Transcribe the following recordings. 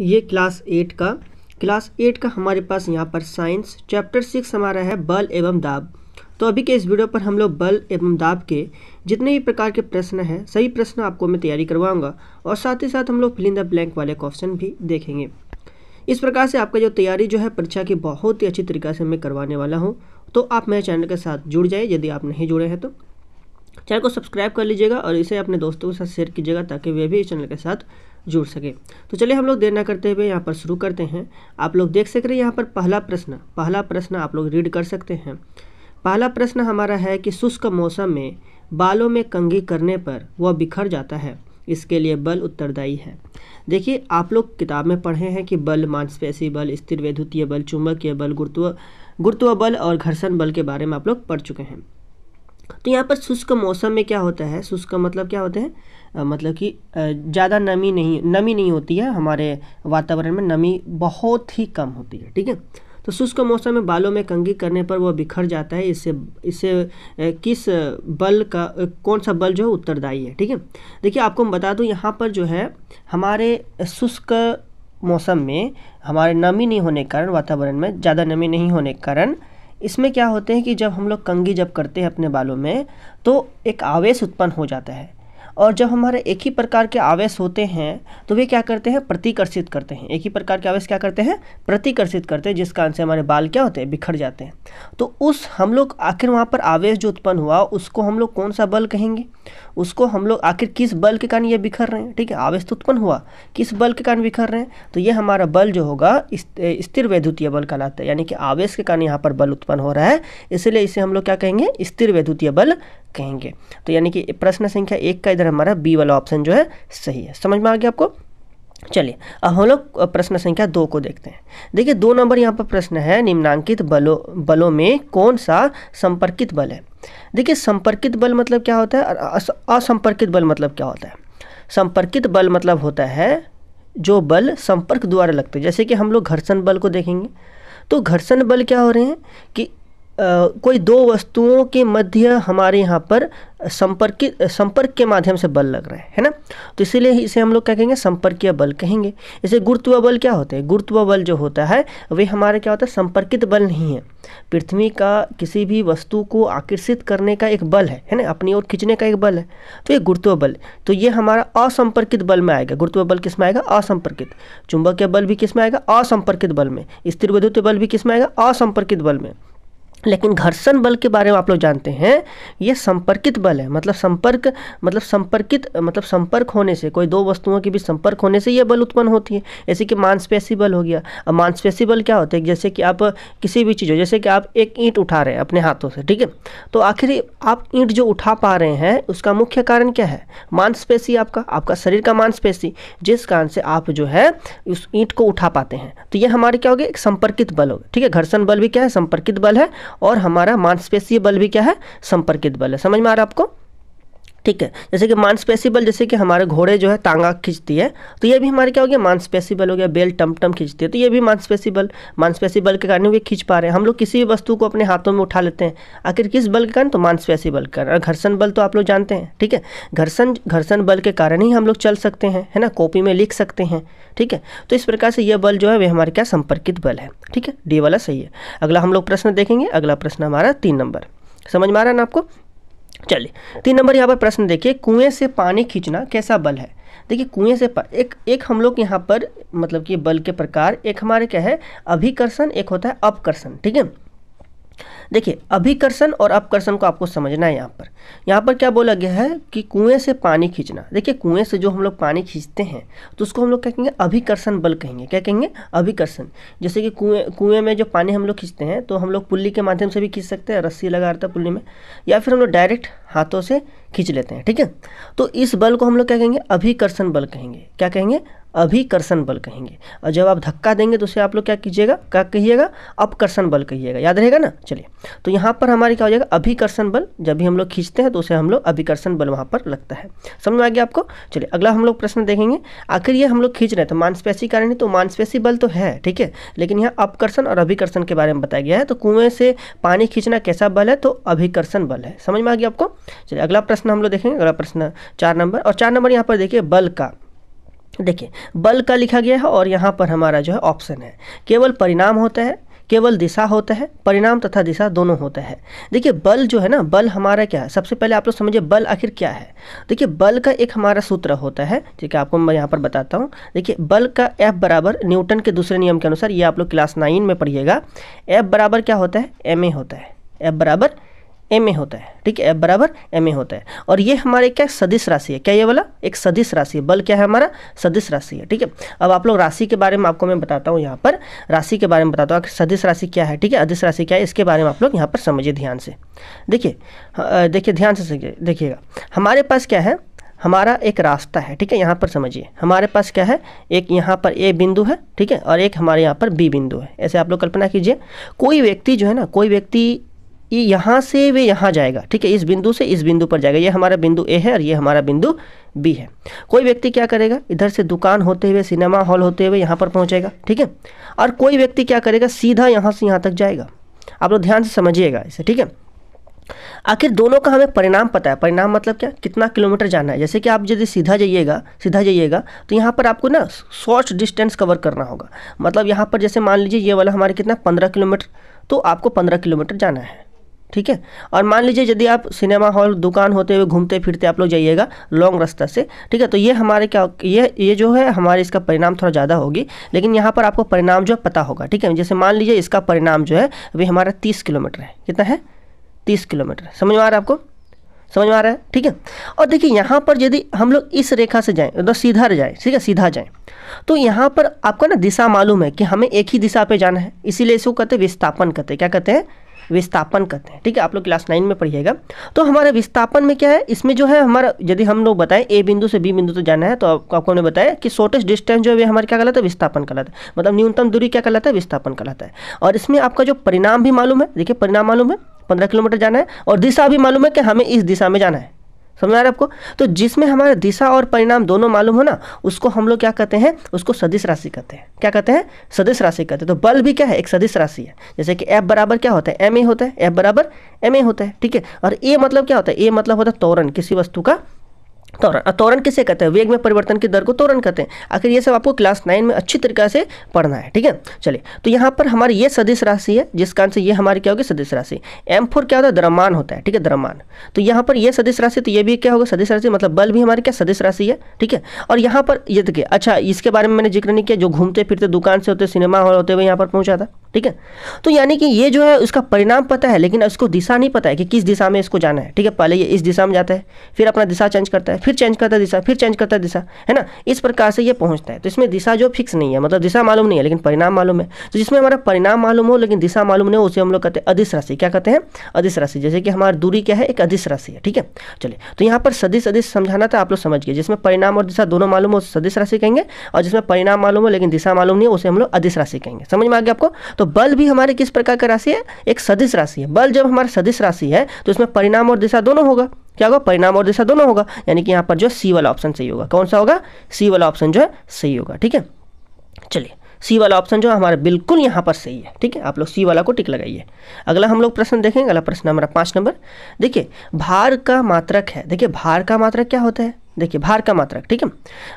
ये class eight का class eight का हमारे पास यहाँ पर साइंस चैप्टर सिक्स हमारा है बल एवं दाब तो अभी के इस वीडियो पर हम लोग बल एवं दाब के जितने भी प्रकार के प्रश्न हैं सही प्रश्न आपको मैं तैयारी करवाऊंगा और साथ ही साथ हम लोग फिल द ब्लैंक वाले क्वेश्चन भी देखेंगे इस प्रकार से आपका जो तैयारी जो है परीक्षा की बहुत ही अच्छी तरीके से मैं करवाने वाला हूँ तो आप मेरे चैनल के साथ जुड़ जाए यदि आप नहीं जुड़े हैं तो चैनल को सब्सक्राइब कर लीजिएगा और इसे अपने दोस्तों के साथ शेयर कीजिएगा ताकि वे भी इस चैनल के साथ जुड़ सके तो चलिए हम लोग देर ना करते हुए यहाँ पर शुरू करते हैं आप लोग देख सक रहे हैं यहाँ पर पहला प्रश्न पहला प्रश्न आप लोग रीड कर सकते हैं पहला प्रश्न हमारा है कि शुष्क मौसम में बालों में कंघी करने पर वह बिखर जाता है इसके लिए बल उत्तरदायी है देखिए आप लोग किताब में पढ़े हैं कि बल मांसपेशी बल स्थिर वैद्युतीय बल चुंबकीय बल गुरुत्व गुरुत्व बल और घर्षण बल के बारे में आप लोग पढ़ चुके हैं तो यहाँ पर शुष्क मौसम में क्या होता है शुष्क मतलब क्या होते हैं मतलब कि ज़्यादा नमी नहीं नमी नहीं होती है हमारे वातावरण में नमी बहुत ही कम होती है ठीक है तो शुष्क मौसम में बालों में कंगी करने पर वह बिखर जाता है इससे इससे किस बल का कौन सा बल जो है उत्तरदायी है ठीक है देखिए आपको मैं बता दूँ यहाँ पर जो है हमारे शुष्क मौसम में हमारे नमी नहीं होने के कारण वातावरण में ज़्यादा नमी नहीं होने के कारण इसमें क्या होते हैं कि जब हम लोग कंगी जब करते हैं अपने बालों में तो एक आवेश उत्पन्न हो जाता है और जब हमारे एक ही प्रकार के आवेश होते हैं तो वे क्या करते हैं प्रतिकर्षित करते हैं एक ही प्रकार के आवेश क्या करते हैं प्रतिकर्षित करते हैं जिस कारण से हमारे बाल क्या होते हैं बिखर जाते हैं तो उस हम लोग आखिर वहाँ पर आवेश जो उत्पन्न हुआ उसको हम लोग कौन सा बल कहेंगे उसको हम लोग आखिर किस बल के कारण ये बिखर रहे हैं ठीक है आवेश तो उत्पन्न हुआ किस बल के कारण बिखर रहे हैं तो ये हमारा बल जो होगा स्थिर वैद्युतीय बल कहलाता है यानी कि आवेश के कारण यहाँ पर बल उत्पन्न हो रहा है इसलिए इसे हम लोग क्या कहेंगे स्थिर वैद्युतीय बल कहेंगे तो यानी कि प्रश्न संख्या एक का इधर हमारा बी वाला ऑप्शन जो है सही है समझ में आ गया आपको चलिए अब हम लोग प्रश्न संख्या दो को देखते हैं देखिए दो नंबर यहाँ पर प्रश्न है निम्नांकित बलों बलों में कौन सा संपर्कित बल है देखिए संपर्कित बल मतलब क्या होता है और असंपर्कित बल मतलब क्या होता है संपर्कित बल मतलब होता है जो बल संपर्क द्वारा लगते हैं जैसे कि हम लोग घर्षण बल को देखेंगे तो घर्षण बल क्या हो रहे हैं कि कोई दो वस्तुओं के मध्य हमारे यहाँ पर संपर्कित संपर्क के माध्यम से बल लग रहा है है ना तो इसीलिए इसे हम लोग क्या कहेंगे संपर्कीय बल कहेंगे इसे गुरुत्व बल क्या होते हैं गुरुत्व बल जो होता है वे हमारे क्या होता है संपर्कित बल नहीं है पृथ्वी का किसी भी वस्तु को आकर्षित करने का एक बल है है ना अपनी ओर खींचने का एक बल है तो ये गुरुत्व बल तो ये हमारा असंपर्कित बल में आएगा गुरुत्व बल किस में आएगा असंपर्कित चुंबकीय बल भी किस में आएगा असंपर्कित बल में स्थिर विद्युत बल भी किस में आएगा असंपर्कित बल में लेकिन घर्षण बल के बारे में आप लोग जानते हैं यह संपर्कित बल है मतलब संपर्क मतलब संपर्कित मतलब संपर्क होने से कोई दो वस्तुओं के बीच संपर्क होने से यह बल उत्पन्न होती है जैसे कि मांसपेशी बल हो गया अब मांसपेशी बल क्या होता है जैसे कि आप किसी भी चीज़ हो जैसे कि आप एक ईंट उठा रहे हैं अपने हाथों से ठीक है तो आखिर आप ईंट जो उठा पा रहे हैं उसका मुख्य कारण क्या है मांसपेशी आपका आपका शरीर का मांसपेशी जिस कारण से आप जो है उस ईंट को उठा पाते हैं तो ये हमारे क्या हो गया एक संपर्कित बल हो ठीक है घर्षण बल भी क्या है संपर्कित बल है और हमारा मांसपेशीय बल भी क्या है संपर्कित बल है समझ में आ रहा है आपको ठीक है जैसे कि मांसपेशीबल जैसे कि हमारे घोड़े जो है तांगा खींचती है तो ये भी हमारे क्या हो गया मांसपेशीबल हो गया बेल टमटम खींचती है तो ये भी मांसपेशीबल मांसपेशीबल के कारण भी खींच पा रहे हैं हम लोग किसी भी वस्तु को अपने हाथों में उठा लेते हैं आखिर किस बल के कारण तो मांसपेशी बल के कारण और घर्षण बल तो आप लोग जानते हैं ठीक है घर्षण घर्षण बल के कारण ही हम लोग चल सकते हैं है ना कॉपी में लिख सकते हैं ठीक है तो इस प्रकार से यह बल जो है वह हमारे क्या संपर्कित बल है ठीक है डी वाला सही है अगला हम लोग प्रश्न देखेंगे अगला प्रश्न हमारा तीन नंबर समझ में आ रहा है ना आपको चलिए तीन नंबर यहाँ पर प्रश्न देखिए कुएं से पानी खींचना कैसा बल है देखिए कुएं से एक एक हम लोग यहाँ पर मतलब कि बल के प्रकार एक हमारे क्या है अभिकर्षण एक होता है अपकर्षण ठीक है देखिए अभिकर्षण और अपकर्षण को आपको समझना है यहाँ पर यहाँ पर क्या बोला गया है कि कुएं से पानी खींचना देखिए कुएं से जो हम लोग पानी खींचते हैं तो उसको हम लोग क्या कहेंगे अभिकर्षण बल कहेंगे क्या कहेंगे अभिकर्षण जैसे कि कुएं कुएं में जो पानी हम लोग खींचते हैं तो हम लोग पुल्ली के माध्यम से भी खींच सकते हैं रस्सी लगा रहता है पुल्ली में या फिर हम लोग डायरेक्ट हाथों से खींच लेते हैं ठीक है तो इस बल को हम लोग क्या कहेंगे अभिकर्षण बल कहेंगे क्या कहेंगे अभिकर्षण बल कहेंगे और जब आप धक्का देंगे तो उसे आप लोग क्या कीजिएगा क्या कहिएगा अपकर्षण बल कहिएगा याद रहेगा ना चलिए तो यहाँ पर हमारे क्या हो जाएगा अभिकर्षण बल जब भी हम लोग खींचते हैं तो उसे हम लोग अभिकर्षण बल वहाँ पर लगता है समझ में आ गया आपको चलिए अगला हम लोग प्रश्न देखेंगे आखिर ये हम लोग खींच रहे हैं तो मांसपेशी कारण है तो मांसपेशी बल तो है ठीक है लेकिन यहाँ अपकर्षण और अभिकर्षण के बारे में बताया गया है तो कुएँ से पानी खींचना कैसा बल है तो अभिकर्षण बल है समझ में आ गया आपको चलिए अगला प्रश्न हम लोग देखेंगे अगला प्रश्न चार नंबर और चार नंबर यहाँ पर देखिए बल का देखिए बल का लिखा गया है और यहाँ पर हमारा जो है ऑप्शन है केवल परिणाम होता है केवल दिशा होता है परिणाम तथा दिशा दोनों होता है देखिए बल जो है ना बल हमारा क्या है सबसे पहले आप लोग समझिए बल आखिर क्या है देखिए बल का एक हमारा सूत्र होता है ठीक है आपको मैं यहाँ पर बताता हूँ देखिए बल का एफ बराबर न्यूटन के दूसरे नियम के अनुसार ये आप लोग क्लास नाइन में पढ़िएगा एफ बराबर क्या होता है एम ए होता है एफ बराबर एम ए होता है ठीक है बराबर एम ए होता है और ये हमारे क्या सदिश राशि है क्या ये वाला एक सदिश राशि है बल क्या है हमारा सदिश राशि है ठीक है अब आप लोग राशि के बारे में आपको मैं बताता हूँ यहाँ पर राशि के बारे में बताता हूँ सदिश राशि क्या है ठीक है अधिस राशि क्या है इसके बारे में आप लोग यहाँ पर समझिए ध्यान से देखिए हाँ, देखिए ध्यान से देखिएगा हमारे पास क्या है हमारा एक रास्ता है ठीक है यहाँ पर समझिए हमारे पास क्या है एक यहाँ पर ए बिंदु है ठीक है और एक हमारे यहाँ पर बी बिंदु है ऐसे आप लोग कल्पना कीजिए कोई व्यक्ति जो है ना कोई व्यक्ति ये यहाँ से वे यहाँ जाएगा ठीक है इस बिंदु से इस बिंदु पर जाएगा ये हमारा बिंदु ए है और ये हमारा बिंदु बी है कोई व्यक्ति क्या करेगा इधर से दुकान होते हुए सिनेमा हॉल होते हुए यहाँ पर पहुँचेगा ठीक है और कोई व्यक्ति क्या करेगा सीधा यहाँ से यहाँ तक जाएगा आप लोग ध्यान से समझिएगा इसे ठीक है आखिर दोनों का हमें परिणाम पता है परिणाम मतलब क्या कितना किलोमीटर जाना है जैसे कि आप यदि सीधा जाइएगा सीधा जाइएगा तो यहाँ पर आपको ना शॉर्ट डिस्टेंस कवर करना होगा मतलब यहाँ पर जैसे मान लीजिए ये वाला हमारे कितना पंद्रह किलोमीटर तो आपको पंद्रह किलोमीटर जाना है ठीक है और मान लीजिए यदि आप सिनेमा हॉल दुकान होते हुए घूमते फिरते आप लोग जाइएगा लॉन्ग रास्ता से ठीक है तो ये हमारे क्या ये ये जो है हमारे इसका परिणाम थोड़ा ज़्यादा होगी लेकिन यहाँ पर आपको परिणाम जो है पता होगा ठीक है जैसे मान लीजिए इसका परिणाम जो है अभी हमारा तीस किलोमीटर है कितना है तीस किलोमीटर समझ में आ रहा है आपको समझ में आ रहा है ठीक है और देखिए यहाँ पर यदि हम लोग इस रेखा से जाएँ एकदम सीधा जाएं ठीक है सीधा जाएँ तो यहाँ पर आपको ना दिशा मालूम है कि हमें एक ही दिशा पे जाना है इसीलिए इसको कहते हैं विस्थापन कहते हैं क्या कहते हैं विस्थापन कहते हैं ठीक है आप लोग क्लास नाइन में पढ़िएगा तो हमारे विस्थापन में क्या है इसमें जो है हमारा यदि हम लोग बताएं ए बिंदु से बी बिंदु तो जाना है तो आपको हमने बताया कि शॉर्टेस्ट डिस्टेंस जो है हमारे क्या कहलाता है विस्थापन कहलाता है मतलब न्यूनतम दूरी क्या कहलाता है विस्थापन कहलाता है और इसमें आपका जो परिणाम भी मालूम है देखिए परिणाम मालूम है पंद्रह किलोमीटर जाना है और दिशा भी मालूम है कि हमें इस दिशा में जाना है समझ आ रहा है आपको तो जिसमें हमारा दिशा और परिणाम दोनों मालूम हो ना उसको हम लोग क्या कहते हैं उसको सदिश राशि कहते हैं क्या कहते हैं सदिश राशि कहते हैं तो बल भी क्या है एक सदिश राशि है जैसे कि एफ बराबर क्या होता है एम ए होता है एफ बराबर एम ए होता है ठीक है और ए मतलब क्या होता है ए मतलब होता है तोरण किसी वस्तु का तोरण तोरण किसे कहते हैं वेग में परिवर्तन की दर को तोरण कहते हैं आखिर ये सब आपको क्लास नाइन में अच्छी तरीके से पढ़ना है ठीक है चलिए तो यहाँ पर हमारी ये सदिश राशि है जिस कारण से ये हमारी क्या होगी सदिश राशि एम फोर क्या होता है द्रमान होता है ठीक है द्रमान तो यहाँ पर ये सदिश राशि तो ये भी क्या होगा सदिश राशि मतलब बल भी हमारी क्या सदिश राशि है ठीक है और यहाँ पर ये देखिए अच्छा इसके बारे में मैंने जिक्र नहीं किया जो घूमते फिरते दुकान से होते सिनेमा हॉल होते हुए यहाँ पर पहुँचा था ठीक है तो यानी कि ये जो है उसका परिणाम पता है लेकिन उसको दिशा नहीं पता है कि किस दिशा में इसको जाना है ठीक है पहले ये इस दिशा में जाता है फिर अपना दिशा चेंज करता है फिर चेंज करता दिशा फिर चेंज करता दिशा है ना इस प्रकार से ये पहुंचता है तो इसमें दिशा जो फिक्स नहीं है मतलब दिशा मालूम नहीं है लेकिन परिणाम मालूम है तो जिसमें हमारा परिणाम मालूम हो लेकिन दिशा मालूम नहीं हो उसे हम लोग कहते हैं अधिस राशि क्या कहते हैं अधिस राशि जैसे कि हमारी दूरी क्या है एक अधिस राशि है ठीक है चलिए तो यहाँ पर सदिश अधिस समझाना था आप लोग समझिए जिसमें परिणाम और दिशा दोनों मालूम हो सदिश राशि कहेंगे और जिसमें परिणाम मालूम हो लेकिन दिशा मालूम नहीं हो उसे हम लोग अधिस राशि कहेंगे समझ में आ गया आपको तो बल भी हमारे किस प्रकार का राशि है एक सदिश राशि है बल जब हमारा सदिश राशि है तो इसमें परिणाम और दिशा दोनों होगा क्या होगा परिणाम और दिशा दोनों होगा यानी कि यहाँ पर जो सी वाला ऑप्शन सही होगा कौन सा होगा सी वाला ऑप्शन जो है सही होगा ठीक है चलिए सी वाला ऑप्शन जो है हमारा बिल्कुल यहाँ पर सही है ठीक है आप लोग सी वाला को टिक लगाइए अगला हम लोग प्रश्न देखेंगे अगला प्रश्न हमारा पाँच नंबर देखिए भार का मात्रक है देखिए भार का मात्रक क्या होता है देखिए भार का मात्रक ठीक है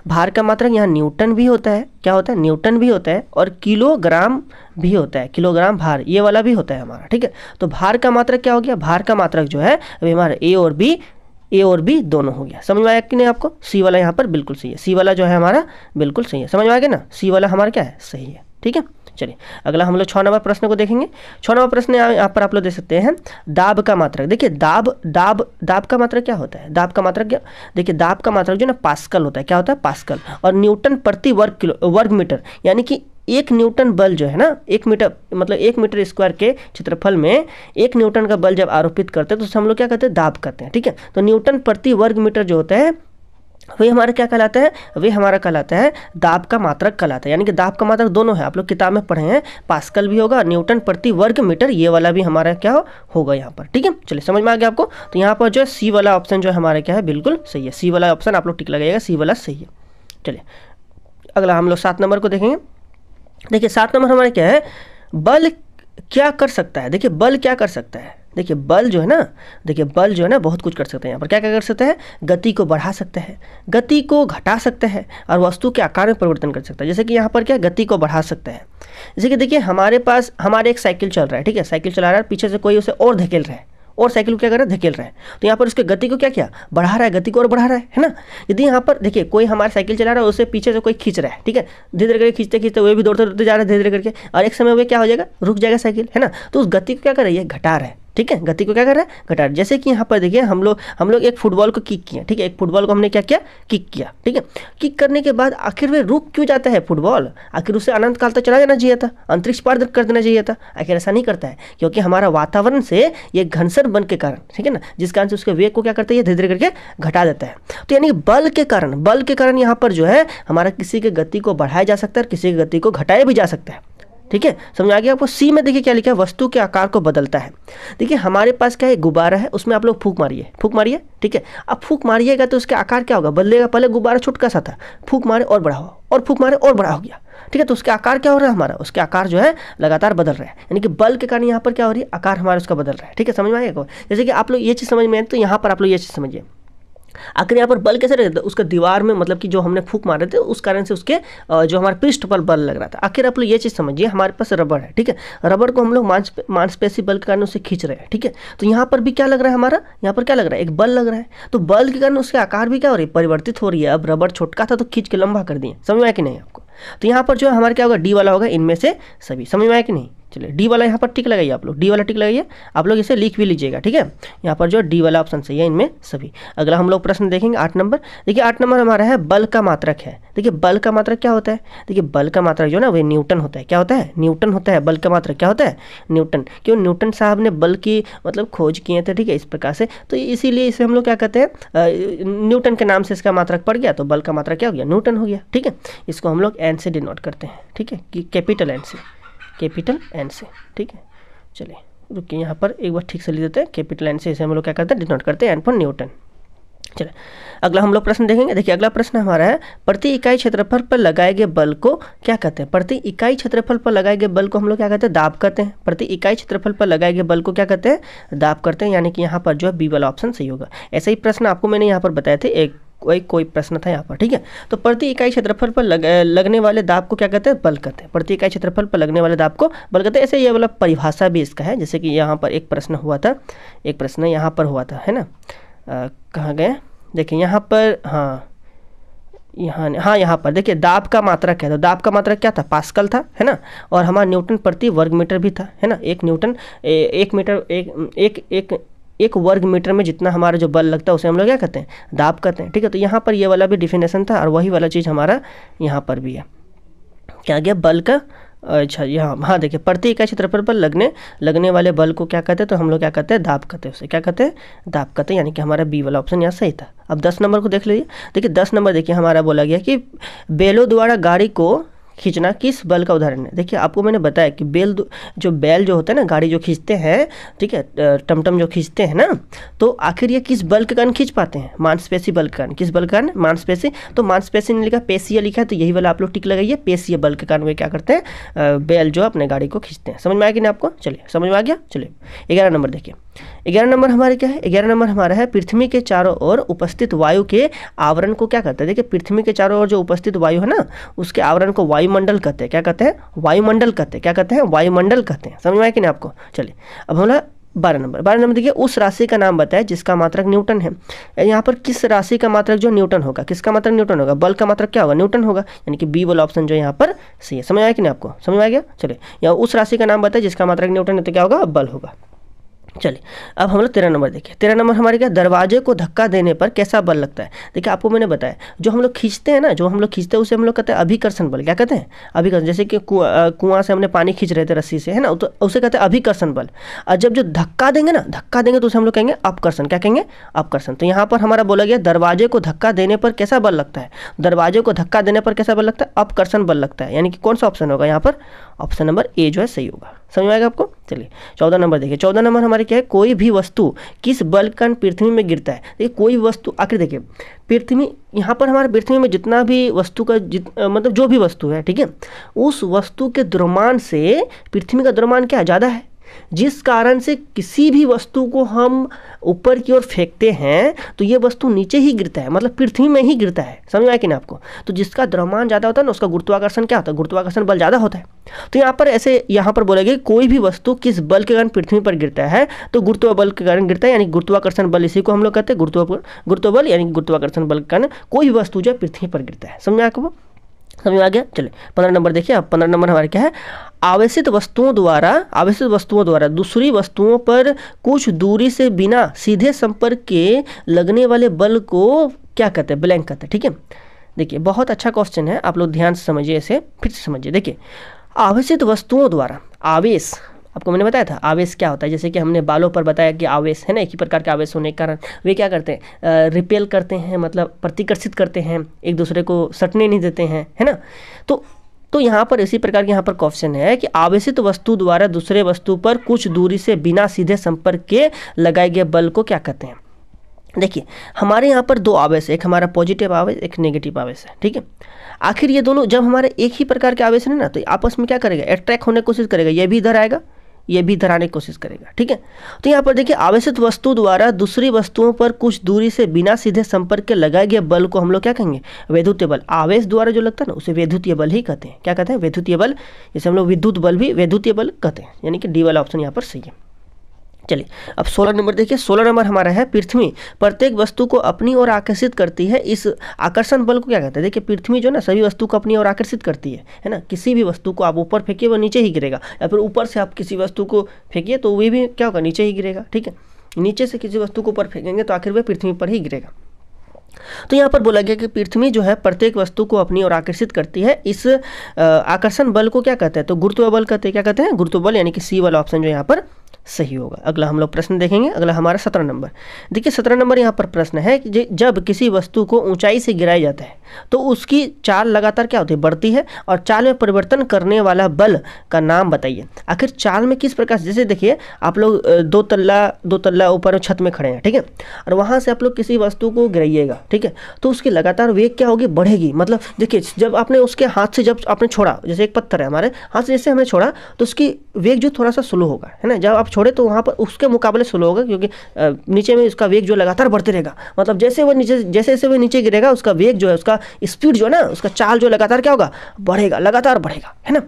भार का मात्रक यहाँ न्यूटन भी होता है क्या होता है न्यूटन भी होता है और किलोग्राम भी होता है किलोग्राम भार ये वाला भी होता है हमारा ठीक है तो भार का मात्रक क्या हो गया भार का मात्रक जो है अभी हमारा ए और बी ए और बी दोनों हो गया समझ में आया कि नहीं आपको सी वाला यहाँ पर बिल्कुल सही है सी वाला जो है हमारा बिल्कुल सही है समझ में आ गया ना सी वाला हमारा क्या है सही है ठीक है चलिए अगला हम लोग छः नंबर प्रश्न को देखेंगे छः नंबर प्रश्न यहाँ पर आप लोग देख सकते हैं दाब का मात्रक देखिए दाब दाब दाब का मात्रक क्या होता है दाब का मात्रक क्या देखिए दाब का मात्रक जो ना पास्कल होता है क्या होता है पास्कल और न्यूटन प्रति वर्ग किलो वर्ग मीटर यानी कि एक न्यूटन बल जो है ना एक मीटर मतलब एक मीटर स्क्वायर के क्षेत्रफल में एक न्यूटन का बल जब आरोपित करते हैं तो हम लोग क्या कहते हैं दाब कहते हैं ठीक है तो न्यूटन प्रति वर्ग मीटर जो होता है वे हमारा क्या कहलाता है वे हमारा कहलाता है दाब का मात्रक कहलाता है यानी कि दाब का मात्रक दोनों है आप लोग किताब में पढ़े हैं पास्कल भी होगा न्यूटन प्रति वर्ग मीटर ये वाला भी हमारा क्या हो, होगा यहाँ पर ठीक है चलिए समझ में आ गया आपको तो यहाँ पर जो है सी वाला ऑप्शन जो है हमारा क्या है बिल्कुल सही है सी वाला ऑप्शन आप लोग टिक लगाइएगा सी वाला सही है चलिए अगला हम लोग सात नंबर को देखेंगे देखिए सात नंबर हमारे क्या है बल क्या कर सकता है देखिए बल क्या कर सकता है देखिए बल जो है ना देखिए बल जो है ना बहुत कुछ कर सकते हैं यहाँ पर क्या क्या कर सकते हैं गति को बढ़ा सकते हैं गति को घटा सकते हैं और वस्तु के आकार में परिवर्तन कर सकते हैं जैसे कि यहाँ पर क्या गति को बढ़ा सकते हैं जैसे कि देखिए हमारे पास हमारे एक साइकिल चल रहा है ठीक है साइकिल चला रहा है पीछे से कोई उसे और धकेल रहा है और साइकिल को क्या कर रहा है धकेल रहा है तो यहाँ पर उसके गति को क्या किया बढ़ा रहा है गति को और बढ़ा रहा है है ना यदि यहाँ पर देखिए कोई हमारा साइकिल चला रहा है उससे पीछे से कोई खींच रहा है ठीक है धीरे धीरे करके खींचते खींचते वे भी दौड़ते दौड़ते जा रहे हैं धीरे धीरे करके और एक समय में क्या हो जाएगा रुक जाएगा साइकिल है ना तो उस गति को क्या कर रही है घटा रहा है ठीक है गति को क्या कर रहा है घटा रहा है जैसे कि यहाँ पर देखिए हम लोग हम लोग एक फुटबॉल को किक किया ठीक है एक फुटबॉल को हमने क्या किया किक किया ठीक है किक करने के बाद आखिर वे रुक क्यों जाता है फुटबॉल आखिर उसे अनंत काल तक चला जाना चाहिए था अंतरिक्ष पार कर देना चाहिए था आखिर ऐसा नहीं करता है क्योंकि हमारा वातावरण से ये घनसर बन के कारण ठीक है ना जिस कारण से उसके वेग को क्या करता है धीरे धीरे करके घटा देता है तो यानी बल के कारण बल के कारण यहाँ पर जो है हमारा किसी के गति को बढ़ाया जा सकता है और किसी की गति को घटाया भी जा सकता है ठीक है समझ आ गया आपको सी में देखिए क्या लिखा है वस्तु के आकार को बदलता है देखिए हमारे पास क्या है गुब्बारा है उसमें आप लोग फूक मारिए फूक मारिए ठीक है अब फूक मारिएगा तो उसका आकार क्या होगा बदलेगा पहले गुब्बारा छुटका सा था फूक मारे और बड़ा हो और फूक मारे और बड़ा हो गया ठीक है तो उसका आकार क्या हो रहा है हमारा उसके आकार जो है लगातार बदल रहा है यानी कि बल के कारण यहाँ पर क्या हो रही है आकार हमारा उसका बदल रहा है ठीक है समझ में आएगा जैसे कि आप लोग ये चीज़ समझ में आए तो यहाँ पर आप लोग ये चीज़ समझिए आखिर यहाँ पर बल कैसे रहता है उसके दीवार में मतलब कि जो हमने फूक मारे थे उस कारण से उसके जो हमारे पृष्ठ पर बल लग रहा था आखिर आप लोग ये चीज़ समझिए हमारे पास रबड़ है ठीक है रबड़ को हम लोग मांस मांसपेशी बल के कारण उसे खींच रहे हैं ठीक है तो यहाँ पर भी क्या लग रहा है हमारा यहाँ पर क्या लग रहा है एक बल लग रहा है तो बल के कारण उसके आकार भी क्या हो रही है परिवर्तित हो रही है अब रबड़ छोटका था तो खींच के लंबा कर दिए समझ में आया कि नहीं आपको तो यहाँ पर जो है हमारा क्या होगा डी वाला होगा इनमें से सभी समझ में आया कि नहीं चलिए डी वाला यहाँ पर टिक लगाइए आप लोग डी वाला टिक लगाइए आप लोग इसे लिख भी लीजिएगा ठीक है यहाँ पर जो डी वाला ऑप्शन सही है इनमें सभी अगला हम लोग प्रश्न देखेंगे आठ नंबर देखिए आठ नंबर हमारा है बल का मात्रक है देखिए बल का मात्रा क्या होता है देखिए बल का मात्रा जो ना वही न्यूटन होता है क्या होता है न्यूटन होता है बल का मात्रा क्या होता है न्यूटन क्यों न्यूटन साहब ने बल की मतलब खोज किए थे ठीक है इस प्रकार से तो इसीलिए इसे हम लोग क्या कहते हैं न्यूटन के नाम से इसका मात्रक पड़ गया तो बल का मात्रा क्या हो गया न्यूटन हो गया ठीक है इसको हम लोग एन से डिनोट करते हैं ठीक है कि कैपिटल एन से कैपिटल एन से ठीक है चलिए रुकिए यहाँ पर एक बार ठीक से लिख देते हैं कैपिटल एन से इसे हम लोग क्या करते हैं डिनोट करते हैं एन फॉर न्यूटन चले अगला हम लोग प्रश्न देखेंगे देखिए अगला प्रश्न हमारा है प्रति इकाई क्षेत्रफल पर लगाए गए बल को क्या कहते हैं प्रति इकाई क्षेत्रफल पर लगाए गए बल को हम लोग क्या कहते हैं दाब कहते हैं प्रति इकाई क्षेत्रफल पर लगाए गए बल को क्या कहते हैं दाब करते हैं यानी कि यहाँ पर जो है बी वाला ऑप्शन सही होगा ऐसा ही प्रश्न आपको मैंने यहाँ पर बताए थे एक कोई कोई प्रश्न था यहाँ पर ठीक है तो प्रति इकाई क्षेत्रफल पर लग, लगने वाले दाब को क्या कहते हैं बल कहते हैं प्रति इकाई क्षेत्रफल पर लगने वाले दाब को बल कहते हैं ऐसे ये वाला परिभाषा भी इसका है जैसे कि यहाँ पर एक प्रश्न हुआ था एक प्रश्न यहाँ पर हुआ था है ना कहाँ गए देखिए यहाँ पर हाँ यहाँ हाँ यहाँ पर देखिए दाब का मात्रा क्या था दाब का मात्रा क्या था पास्कल था है ना और हमारा न्यूटन प्रति वर्ग मीटर भी था है ना एक न्यूटन ए, एक मीटर एक एक एक एक वर्ग मीटर में जितना हमारा जो बल लगता है उसे हम लोग क्या कहते हैं दाब कहते हैं ठीक है तो यहाँ पर ये वाला भी डिफिनेशन था और वही वाला चीज़ हमारा यहाँ पर भी है क्या गया बल का अच्छा यहाँ हाँ देखिए प्रति इकाई क्षेत्रफल पर लगने लगने वाले बल को क्या कहते हैं तो हम लोग क्या कहते हैं दाब कहते हैं उसे क्या कहते हैं दाब कहते हैं यानी कि हमारा बी वाला ऑप्शन यहाँ सही था अब दस नंबर को देख लीजिए देखिए दस नंबर देखिए हमारा बोला गया कि बेलो द्वारा गाड़ी को खींचना किस बल का उदाहरण है देखिए आपको मैंने बताया कि बेल जो बैल जो होता है ना गाड़ी जो खींचते हैं ठीक है टमटम जो खींचते हैं ना तो आखिर ये किस बल के कारण खींच पाते हैं मांसपेशी बल के कारण किस बल के कारण मांसपेशी तो मांसपेशी ने लिखा पेशिया लिखा है तो यही वाला आप लोग टिक लगाइए पेशिया बल के कारण वे क्या करते हैं बैल जो अपने गाड़ी को खींचते हैं समझ में आया कि नहीं आपको चलिए समझ में आ गया चलिए ग्यारह नंबर देखिए ग्यारह नंबर हमारे क्या है ग्यारह नंबर हमारा है पृथ्वी के चारों ओर उपस्थित वायु के आवरण को क्या कहते हैं देखिए पृथ्वी के चारों ओर जो उपस्थित वायु है ना उसके आवरण को वायुमंडल कहते हैं क्या कहते हैं वायुमंडल कहते हैं क्या कहते हैं वायुमंडल कहते हैं समझ में आया कि नहीं आपको चलिए अब हमारा बारह नंबर बारह नंबर देखिए उस राशि का नाम बताए जिसका मात्रक न्यूटन है यहाँ पर किस राशि का मात्रक जो न्यूटन होगा किसका मात्रक न्यूटन होगा बल का मात्रक क्या होगा न्यूटन होगा यानी कि बी वाला ऑप्शन जो यहाँ पर सही है समझ आया कि नहीं आपको समझ में आ गया चलिए यहाँ उस राशि का नाम बताए जिसका मात्रक न्यूटन है तो क्या होगा बल होगा चलिए अब हम लोग तेरह नंबर देखिए तेरह नंबर हमारे क्या दरवाजे को धक्का देने पर कैसा बल लगता है देखिए आपको मैंने बताया जो हम लोग खींचते हैं ना जो हम लोग खींचते हैं उसे हम लोग कहते हैं अभिकर्षण बल क्या कहते हैं अभिकर्षण जैसे कि कुआं से हमने पानी खींच रहे थे रस्सी से है ना तो उसे कहते हैं अभिकर्षण बल और जब जो धक्का देंगे ना धक्का देंगे तो उसे हम लोग कहेंगे अपकर्षण क्या कहेंगे अपकर्षण तो यहाँ पर हमारा बोला गया दरवाजे को धक्का देने पर कैसा बल लगता है दरवाजे को धक्का देने पर कैसा बल लगता है अपकर्षण बल लगता है यानी कि कौन सा ऑप्शन होगा यहाँ पर ऑप्शन नंबर ए जो है सही होगा समझ में आएगा आपको चलिए चौदह नंबर देखिए चौदह नंबर हमारे क्या है कोई भी वस्तु किस बल कारण पृथ्वी में गिरता है देखिए कोई वस्तु आखिर देखिए पृथ्वी यहाँ पर हमारे पृथ्वी में जितना भी वस्तु का जित मतलब जो भी वस्तु है ठीक है उस वस्तु के द्रमान से पृथ्वी का द्रमान क्या ज़्यादा है जिस कारण से किसी भी वस्तु को हम ऊपर की ओर फेंकते हैं तो ये वस्तु नीचे ही गिरता है मतलब पृथ्वी में ही गिरता है समझ आया कि ना आपको तो जिसका द्रव्यमान ज़्यादा होता है ना उसका गुरुत्वाकर्षण क्या होता है गुरुत्वाकर्षण बल ज़्यादा होता है तो यहाँ पर ऐसे यहाँ पर बोलेंगे कोई भी वस्तु किस बल के कारण पृथ्वी पर गिरता है तो गुरुत्व बल के कारण गिरता है यानी गुरुत्वाकर्षण बल इसी को हम लोग कहते हैं गुरुत्व गुरुत्व बल यानी गुरुत्वाकर्षण बल के कारण कोई भी वस्तु जो है पृथ्वी पर गिरता है समझा आपको समझ में आ गया चले पंद्रह नंबर देखिए आप पंद्रह नंबर हमारे क्या है आवेशित वस्तुओं द्वारा आवेशित वस्तुओं द्वारा दूसरी वस्तुओं पर कुछ दूरी से बिना सीधे संपर्क के लगने वाले बल को क्या कहते हैं ब्लैंक कहते हैं ठीक है देखिए बहुत अच्छा क्वेश्चन है आप लोग ध्यान से समझिए इसे फिर से समझिए देखिए आवेशित वस्तुओं द्वारा आवेश आपको मैंने बताया था आवेश क्या होता है जैसे कि हमने बालों पर बताया कि आवेश है ना एक ही प्रकार के आवेश होने के कारण वे क्या करते हैं रिपेल करते हैं मतलब प्रतिकर्षित करते हैं एक दूसरे को सटने नहीं देते हैं है ना तो तो यहाँ पर इसी प्रकार के यहाँ पर क्वेश्चन है कि आवेशित वस्तु द्वारा दूसरे वस्तु पर कुछ दूरी से बिना सीधे संपर्क के लगाए गए बल को क्या कहते हैं देखिए हमारे यहाँ पर दो आवेश एक हमारा पॉजिटिव आवेश एक नेगेटिव आवेश है ठीक है आखिर ये दोनों जब हमारे एक ही प्रकार के आवेश है ना तो आपस में क्या करेगा अट्रैक्ट होने की कोशिश करेगा ये भी इधर आएगा ये भी धराने की कोशिश करेगा ठीक है तो यहाँ पर देखिए आवेशित वस्तु द्वारा दूसरी वस्तुओं पर कुछ दूरी से बिना सीधे संपर्क के लगाए गए बल को हम लोग क्या कहेंगे वैद्युतीय बल आवेश द्वारा जो लगता है ना उसे वैद्युतीय बल ही कहते हैं क्या कहते हैं वैद्युतीय बल जैसे हम लोग विद्युत बल भी वैद्युतीय बल कहते हैं यानी कि डी वाला ऑप्शन यहाँ पर सही है चलिए अब सोलह नंबर देखिए सोलह नंबर हमारा है पृथ्वी प्रत्येक वस्तु को अपनी ओर आकर्षित करती है इस आकर्षण बल को क्या कहते हैं देखिए पृथ्वी जो ना सभी वस्तु को अपनी ओर आकर्षित करती है है ना किसी भी वस्तु को आप ऊपर फेंकिए वो नीचे ही गिरेगा या फिर ऊपर से आप किसी वस्तु को फेंकिए तो वे भी क्या होगा नीचे ही गिरेगा ठीक है नीचे से किसी वस्तु को ऊपर फेंकेंगे तो आखिर वह पृथ्वी पर ही गिरेगा तो यहाँ पर बोला गया कि पृथ्वी जो है प्रत्येक वस्तु को अपनी ओर आकर्षित करती है इस आकर्षण बल को क्या कहते हैं तो गुरुत्व बल कहते हैं क्या कहते हैं गुरुत्व बल यानी कि सी वाला ऑप्शन जो यहाँ पर सही होगा अगला हम लोग प्रश्न देखेंगे अगला हमारा सत्रह नंबर देखिए सत्रह नंबर यहाँ पर प्रश्न है कि जब किसी वस्तु को ऊंचाई से गिराया जाता है तो उसकी चाल लगातार क्या होती है बढ़ती है और चाल में परिवर्तन करने वाला बल का नाम बताइए आखिर चाल में किस प्रकार जैसे देखिए आप लोग दो तल्ला दो तल्ला ऊपर छत में खड़े हैं ठीक है और वहाँ से आप लोग किसी वस्तु को गिराइएगा ठीक है तो उसकी लगातार वेग क्या होगी बढ़ेगी मतलब देखिए जब आपने उसके हाथ से जब आपने छोड़ा जैसे एक पत्थर है हमारे हाथ से जैसे हमने छोड़ा तो उसकी वेग जो थोड़ा सा स्लो होगा है ना जब आप छोड़े तो वहाँ पर उसके मुकाबले स्लो होगा क्योंकि नीचे में उसका वेग जो लगातार बढ़ते रहेगा मतलब जैसे वो नीचे जैसे जैसे वो नीचे गिरेगा उसका वेग जो है उसका स्पीड जो है ना उसका चाल जो लगातार क्या होगा बढ़ेगा लगातार बढ़ेगा है ना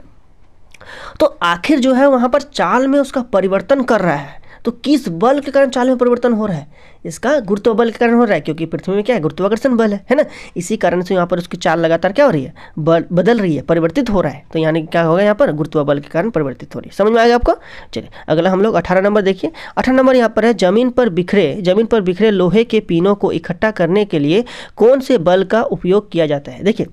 तो आखिर जो है वहाँ पर चाल में उसका परिवर्तन कर रहा है तो किस बल के कारण चाल में परिवर्तन हो रहा है इसका गुरुत्व बल के कारण हो रहा है क्योंकि पृथ्वी में क्या है गुरुत्वाकर्षण बल है है ना इसी कारण से यहाँ पर उसकी चाल लगातार क्या हो रही है बल बदल रही है परिवर्तित हो रहा है तो यानी क्या होगा यहाँ पर गुरुत्व बल के कारण परिवर्तित हो रही है समझ में आएगा आपको चलिए अगला हम लोग अठारह नंबर देखिए अठारह नंबर यहाँ पर है जमीन पर बिखरे जमीन पर बिखरे लोहे के पीनों को इकट्ठा करने के लिए कौन से बल का उपयोग किया जाता है देखिए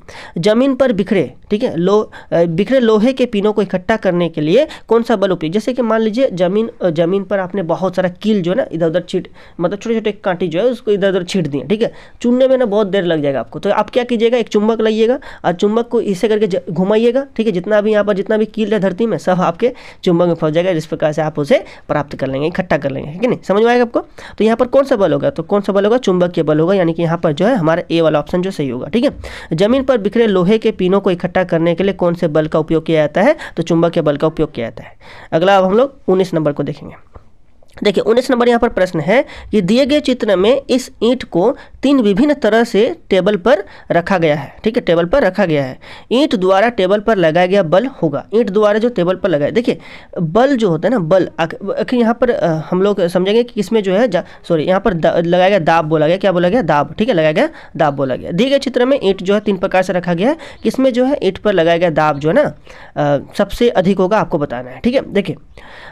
जमीन पर बिखरे ठीक है लो बिखरे लोहे के पीनों को इकट्ठा करने के लिए कौन सा बल उपयोग जैसे कि मान लीजिए जमीन जमीन पर आपने बहुत सारा कील जो है ना इधर उधर छीट मतलब छोटे छोटे एक कांटी जो है उसको इधर उधर छीट दिए ठीक है चुनने में ना बहुत देर लग जाएगा आपको तो आप क्या कीजिएगा एक चुंबक लाइएगा और चुंबक को इसे करके घुमाइएगा ठीक है जितना भी यहाँ पर जितना भी कील है धरती में सब आपके चुंबक में फंस जाएगा जिस प्रकार से आप उसे प्राप्त कर लेंगे इकट्ठा कर लेंगे ठीक है नहीं समझ में आएगा आपको तो यहाँ पर कौन सा बल होगा तो कौन सा बल होगा चुंबक के बल होगा यानी कि यहाँ पर जो है हमारा ए वाला ऑप्शन जो सही होगा ठीक है जमीन पर बिखरे लोहे के पिनों को इकट्ठा करने के लिए कौन से बल का उपयोग किया जाता है तो चुंबक के बल का उपयोग किया जाता है अगला अब हम लोग उन्नीस नंबर को देखेंगे देखिए उन्नीस नंबर यहाँ पर प्रश्न है कि दिए गए चित्र में इस ईंट को तीन विभिन्न तरह से टेबल पर रखा गया है ठीक है टेबल पर रखा गया है ईंट द्वारा टेबल पर लगाया गया बल होगा ईंट द्वारा जो टेबल पर लगाया देखिए बल जो होता है ना बल आखिर यहाँ पर हम लोग समझेंगे कि इसमें जो है सॉरी यहाँ पर लगाया गया दाब बोला गया क्या बोला गया दाब ठीक है लगाया गया दाब बोला गया दिए गए चित्र में ईंट जो है तीन प्रकार से रखा गया है इसमें जो है ईंट पर लगाया गया दाब जो है ना सबसे अधिक होगा आपको बताना है ठीक है देखिए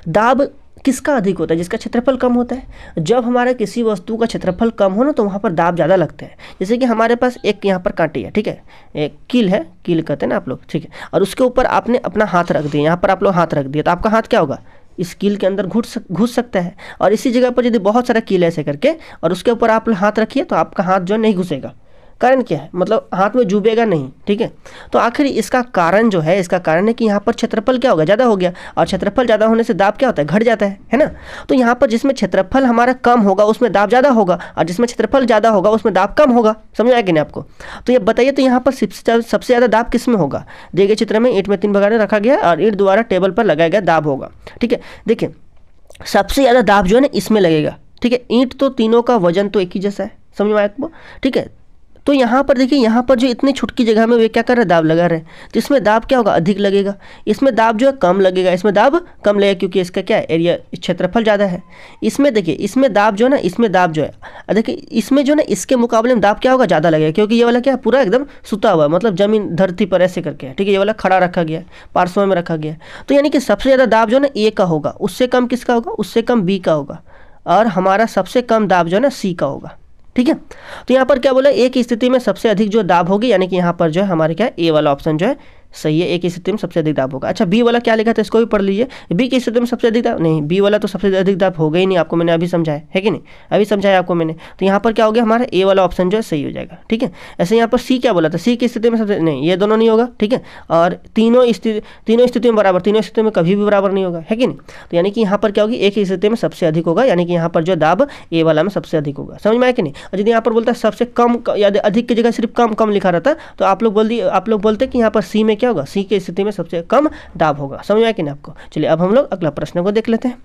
दाब किसका अधिक होता है जिसका क्षेत्रफल कम होता है जब हमारा किसी वस्तु का क्षेत्रफल कम हो ना तो वहाँ पर दाब ज़्यादा लगते हैं जैसे कि हमारे पास एक यहाँ पर कांटी है ठीक है एक कील है कील कहते हैं ना आप लोग ठीक है और उसके ऊपर आपने अपना हाथ रख दिया यहाँ पर आप लोग हाथ रख दिया तो आपका हाथ क्या होगा इस कील के अंदर घुट सक, घुस सकता है और इसी जगह पर यदि बहुत सारा कील ऐसे करके और उसके ऊपर आप हाथ रखिए तो आपका हाथ जो है नहीं घुसेगा कारण क्या है मतलब हाथ में जूबेगा नहीं ठीक है तो आखिर इसका कारण जो है इसका कारण है कि यहाँ पर क्षेत्रफल क्या होगा ज़्यादा हो गया और क्षेत्रफल ज़्यादा होने से दाब क्या होता है घट जाता है है ना तो यहाँ पर जिसमें क्षेत्रफल हमारा कम होगा उसमें दाब ज़्यादा होगा और जिसमें क्षेत्रफल ज़्यादा होगा उसमें दाब कम होगा समझ आया कि नहीं आपको तो ये बताइए तो यहाँ पर सबसे ज़्यादा दाब किस में होगा देखिए चित्र में ईट में तीन भगाने रखा गया और ईट द्वारा टेबल पर लगाया गया दाब होगा ठीक है देखिए सबसे ज़्यादा दाब जो है ना इसमें लगेगा ठीक है ईंट तो तीनों का वजन तो एक ही जैसा है समझ में आया आपको ठीक है तो यहाँ पर देखिए यहाँ पर जो इतनी छुटकी जगह में वे क्या कर रहे हैं दाब लगा रहे हैं तो इसमें दाब क्या होगा अधिक लगेगा इसमें दाब जो है कम लगेगा इसमें दाब कम लगेगा क्योंकि इसका क्या एरिया क्षेत्रफल ज़्यादा है इसमें देखिए इसमें दाब जो है ना इसमें दाब जो है देखिए इसमें जो ना इसके मुकाबले में दाब क्या होगा ज़्यादा लगेगा क्योंकि ये वाला क्या है पूरा एकदम सुता हुआ है मतलब जमीन धरती पर ऐसे करके है ठीक है ये वाला खड़ा रखा गया है पार्श्व में रखा गया है तो यानी कि सबसे ज़्यादा दाब जो है ना ए का होगा उससे कम किसका होगा उससे कम बी का होगा और हमारा सबसे कम दाब जो है ना सी का होगा ठीक है तो यहाँ पर क्या बोला एक स्थिति में सबसे अधिक जो दाब होगी यानी कि यहाँ पर जो है हमारे क्या ए वाला ऑप्शन जो है सही है ए की स्थिति में सबसे अधिक दाब होगा अच्छा बी वाला क्या लिखा था इसको भी पढ़ लीजिए बी की स्थिति में सबसे अधिक दाब नहीं बी वाला तो सबसे अधिक दाब होगा ही नहीं आपको मैंने अभी समझाया है कि नहीं अभी समझाया आपको मैंने तो यहाँ पर क्या हो गया हमारा ए वाला ऑप्शन जो है सही हो जाएगा ठीक है ऐसे यहाँ पर सी क्या बोला था सी की स्थिति में सबसे नहीं ये दोनों नहीं होगा ठीक है और तीनों स्थिति तीनों स्थिति में बराबर तीनों स्थिति में कभी भी बराबर नहीं होगा है कि नहीं तो यानी कि यहाँ पर क्या होगी एक स्थिति में सबसे अधिक होगा यानी कि यहाँ पर जो दाब ए वाला में सबसे अधिक होगा समझ में आया कि नहीं और यदि यहाँ पर बोलता है सबसे कम या अधिक की जगह सिर्फ कम कम लिखा रहता तो आप लोग बोल दिए आप लोग बोलते कि यहाँ पर सी में क्या होगा सी के स्थिति में सबसे कम दाब होगा समझ में आया कि नहीं आपको चलिए अब हम लोग अगला प्रश्न को देख लेते हैं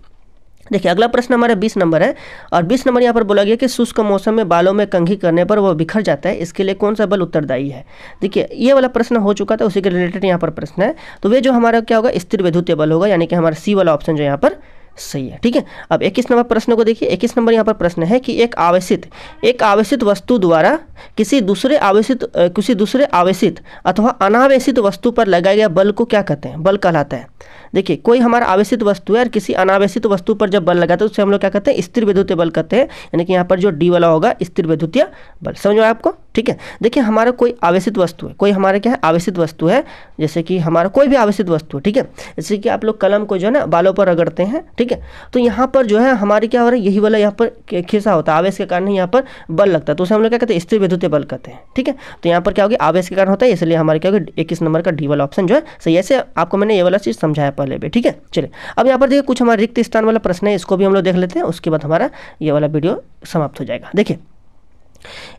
देखिए अगला प्रश्न हमारा 20 नंबर है और 20 नंबर यहाँ पर बोला गया कि शुष्क मौसम में बालों में कंघी करने पर वह बिखर जाता है इसके लिए कौन सा बल उत्तरदायी है देखिए ये वाला प्रश्न हो चुका था उसी के रिलेटेड यहाँ पर प्रश्न है तो वे जो हमारा क्या होगा स्थिर विद्युतीय बल होगा यानी कि हमारा सी वाला ऑप्शन जो यहाँ पर सही है ठीक है अब इक्कीस नंबर प्रश्न को देखिए इक्कीस नंबर यहाँ पर प्रश्न है कि एक आवेशित एक आवेशित वस्तु द्वारा किसी दूसरे आवेशित किसी दूसरे आवेशित अथवा अनावेशित वस्तु पर लगाए गए बल को क्या कहते हैं बल कहलाता है देखिए कोई हमारा आवेशित वस्तु है और किसी अनावेशित वस्तु पर जब बल लगाते हैं तो उससे हम लोग क्या कहते हैं स्थिर विद्युतीय बल कहते हैं यानी कि यहाँ पर जो डी वाला होगा स्थिर विद्युतीय बल समझ में आपको ठीक है देखिए हमारा कोई आवेशित वस्तु है कोई हमारा क्या है आवेशित वस्तु है जैसे कि हमारा कोई भी आवेशित वस्तु है ठीक है जैसे कि आप लोग कलम को जो है ना बालों पर रगड़ते हैं ठीक है तो यहाँ पर जो है हमारे क्या हो रहा है यही वाला यहाँ पर खिसा होता है आवेश के कारण यहाँ पर बल लगता है तो उसे हम लोग क्या कहते हैं स्थिर विद्युत बल कहते हैं ठीक है तो यहाँ पर क्या होगी आवेश के कारण होता है इसलिए हमारे क्या होगा इक्कीस नंबर का डी वाला ऑप्शन जो है सही ऐसे आपको मैंने ये वाला चीज़ समझाया पहले भी ठीक है चलिए अब यहाँ पर देखिए कुछ हमारे रिक्त स्थान वाला प्रश्न है इसको भी हम लोग देख लेते हैं उसके बाद हमारा ये वाला वीडियो समाप्त हो जाएगा देखिए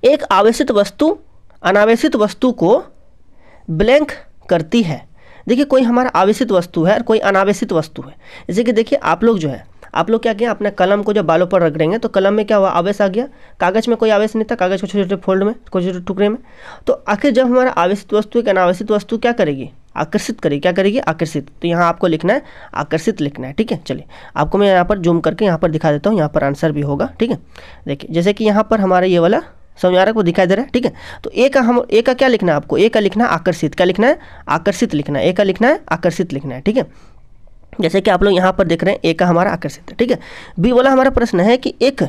एक आवेशित वस्तु अनावेशित वस्तु को ब्लैंक करती है देखिए कोई हमारा आवेशित वस्तु है और कोई अनावेशित वस्तु है जैसे कि देखिए आप लोग जो है आप लोग क्या किया अपने कलम को जब बालों पर रख देंगे तो कलम में क्या हुआ आवेश आ गया कागज़ में कोई आवेश नहीं था कागज़ को छोटे छोटे फोल्ड में छोटे छोटे टुकड़े में तो आखिर जब हमारा आवेशित वस्तु एक अनावेशित वस्तु क्या करेगी आकर्षित करेगी क्या करेगी आकर्षित तो यहाँ आपको लिखना है आकर्षित लिखना है ठीक है चलिए आपको मैं यहाँ पर जूम करके यहाँ पर दिखा देता हूँ यहाँ पर आंसर भी होगा ठीक है देखिए जैसे कि यहाँ पर हमारा ये वाला समझा रहा है दिखाई दे रहा है ठीक है तो ए का हम ए का क्या लिखना है आपको ए का लिखना है आकर्षित क्या लिखना है आकर्षित लिखना है ए का लिखना है आकर्षित लिखना है ठीक है जैसे कि आप लोग यहाँ पर देख रहे हैं ए का हमारा आकर्षित है ठीक है बी वाला हमारा प्रश्न है कि एक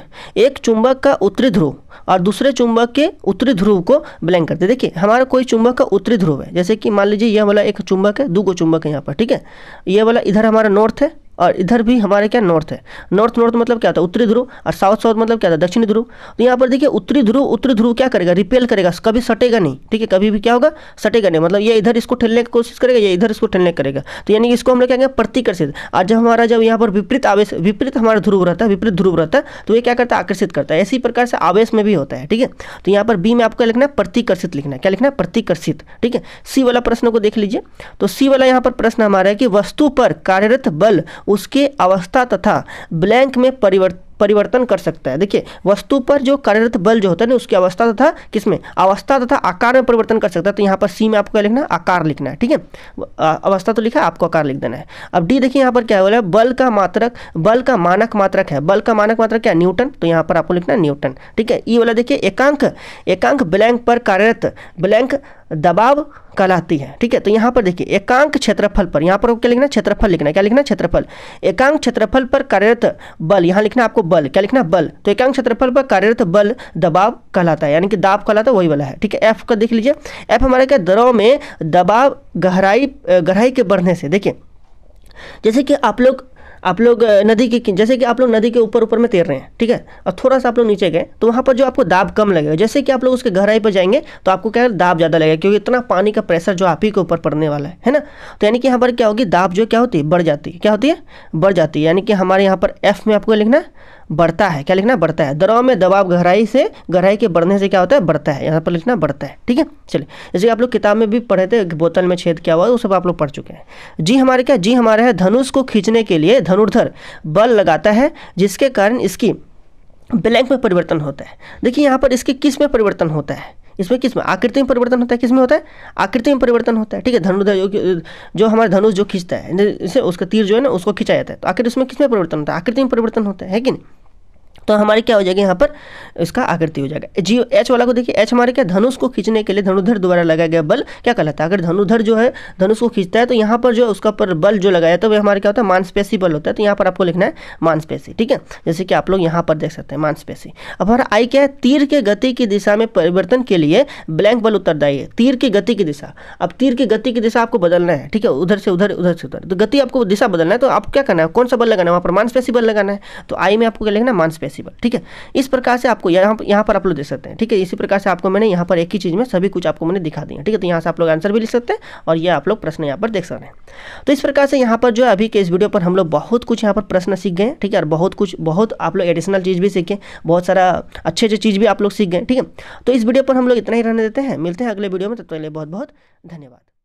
एक चुंबक का उत्तरी ध्रुव और दूसरे चुंबक के उत्तरी ध्रुव को ब्लैंक करते देखिए हमारा कोई चुंबक का उत्तरी ध्रुव है जैसे कि मान लीजिए यह वाला एक चुंबक है दो को चुंबक है यहाँ पर ठीक है यह वाला इधर हमारा नॉर्थ है और इधर भी हमारे क्या नॉर्थ है नॉर्थ नॉर्थ मतलब क्या था उत्तरी ध्रुव और साउथ साउथ मतलब क्या था दक्षिणी ध्रुव तो यहाँ पर देखिए उत्तरी ध्रुव उत्तरी ध्रुव क्या करेगा रिपेल करेगा कभी सटेगा नहीं ठीक है कभी भी क्या होगा सटेगा नहीं मतलब ये इधर इसको ठेलने की कोशिश करेगा ये इधर इसको ठेलने करेगा तो यानी इसको हम लोग क्या कहेंगे प्रतिकर्षित और जब हमारा जब यहाँ पर विपरीत आवेश विपरीत हमारा ध्रुव रहता है विपरीत ध्रुव रहता है तो ये क्या करता है आकर्षित करता है इसी प्रकार से आवेश में भी होता है ठीक है तो यहाँ पर बी में आपको लिखना है प्रतिकर्षित लिखना है क्या लिखना है प्रतिकर्षित ठीक है सी वाला प्रश्न को देख लीजिए तो सी वाला यहाँ पर प्रश्न हमारा है कि वस्तु पर कार्यरत बल उसके अवस्था तथा ब्लैंक में परिवर्तित परिवर्तन कर सकता है देखिए वस्तु पर जो कार्यरत बल जो होता है ना उसकी अवस्था तथा किसमें अवस्था तथा आकार में परिवर्तन कर सकता है तो यहाँ पर सी में आपको क्या लिखना है आकार लिखना है ठीक है अवस्था तो लिखा है आपको आकार लिख देना है अब डी देखिए यहाँ पर क्या बोला बल का मात्रक बल का मानक मात्रक है बल का मानक मात्रक क्या न्यूटन तो यहाँ पर आपको लिखना है न्यूटन ठीक है ई e वाला देखिए एकांक एकांक ब्लैंक पर कार्यरत ब्लैंक दबाव कहलाती है ठीक है तो यहाँ पर देखिए एकांक क्षेत्रफल पर यहाँ पर क्या लिखना क्षेत्रफल लिखना क्या लिखना क्षेत्रफल एकांक क्षेत्रफल पर कार्यरत बल यहाँ लिखना आपको बल क्या लिखना है बल तो एकांक क्षेत्रफल पर कार्यरत बल दबाव कहलाता है यानी कि दाब कहलाता है वही वाला है ठीक है एफ का देख लीजिए एफ हमारे क्या दरों में दबाव गहराई गहराई के बढ़ने से देखिए जैसे कि आप लोग आप लोग नदी के जैसे कि आप लोग नदी के ऊपर ऊपर में तैर रहे हैं ठीक है और थोड़ा सा आप लोग नीचे गए तो वहाँ पर जो आपको दाब कम लगेगा जैसे कि आप लोग उसके गहराई पर जाएंगे तो आपको क्या दाब ज़्यादा लगेगा क्योंकि इतना पानी का प्रेशर जो आप ही के ऊपर पड़ने वाला है है ना तो यानी कि यहाँ पर क्या होगी दाब जो क्या होती है बढ़ जाती है क्या होती है बढ़ जाती है यानी कि हमारे यहाँ पर एफ में आपको लिखना है बढ़ता है क्या लिखना बढ़ता है दरों में दबाव गहराई से गहराई के बढ़ने से क्या होता है बढ़ता है यहाँ पर लिखना बढ़ता है ठीक है चलिए जैसे आप लोग किताब में भी पढ़े थे बोतल में छेद क्या हुआ वो सब आप लोग पढ़ चुके हैं जी हमारे क्या जी हमारे है धनुष को खींचने के लिए धनुर्धर बल लगाता है जिसके कारण इसकी ब्लैंक में परिवर्तन होता है देखिए यहाँ पर इसके किस में परिवर्तन होता है इसमें किस में आकृति में परिवर्तन होता है किसमें होता है आकृति में परिवर्तन होता है ठीक है धनुधर जो जो हमारा धनुष जो खींचता है जैसे उसका तीर जो है ना उसको खींचा जाता है तो आखिर उसमें किसमें परिवर्तन होता है आकृति में परिवर्तन होता है कि नहीं तो हमारे क्या हो जाएगा यहाँ पर इसका आकृति हो जाएगा जी एच वाला को देखिए एच हमारे क्या धनुष को खींचने के लिए धनुधर द्वारा लगाया गया बल क्या कहलाता है अगर धनुधर जो है धनुष को खींचता है तो यहाँ पर जो उसका पर बल जो लगाया तो वह हमारे क्या होता है मांसपेशी बल होता है तो यहाँ पर आपको लिखना है मांसपेशी ठीक है जैसे कि आप लोग यहाँ पर देख सकते हैं मांसपेशी अब हमारा आई क्या है तीर के गति की दिशा में परिवर्तन के लिए ब्लैंक बल उत्तरदायी है तीर की गति की दिशा अब तीर की गति की दिशा आपको बदलना है ठीक है उधर से उधर उधर से उधर तो गति आपको दिशा बदलना है तो आपको क्या करना है कौन सा बल लगाना है वहाँ पर मांसपेशी बल लगाना है तो आई में आपको क्या लिखना मांसपेशी एक्सप्रेसिबल ठीक है इस प्रकार से आपको यहाँ यहाँ पर आप लोग देख सकते हैं ठीक है इसी प्रकार से आपको मैंने यहाँ पर एक ही चीज़ में सभी कुछ आपको मैंने दिखा दिया ठीक है तो यहाँ से आप लोग आंसर भी लिख सकते हैं और ये आप लोग प्रश्न यहाँ पर देख सकते हैं तो इस प्रकार से यहाँ पर जो अभी के इस वीडियो पर हम लोग बहुत कुछ यहाँ पर प्रश्न सीख गए ठीक है और बहुत कुछ बहुत आप लोग एडिशनल चीज़ भी सीखे बहुत सारा अच्छे अच्छे चीज़ भी आप लोग सीख गए ठीक है तो इस वीडियो पर हम लोग इतना ही रहने देते हैं मिलते हैं अगले वीडियो में तब तक बहुत बहुत धन्यवाद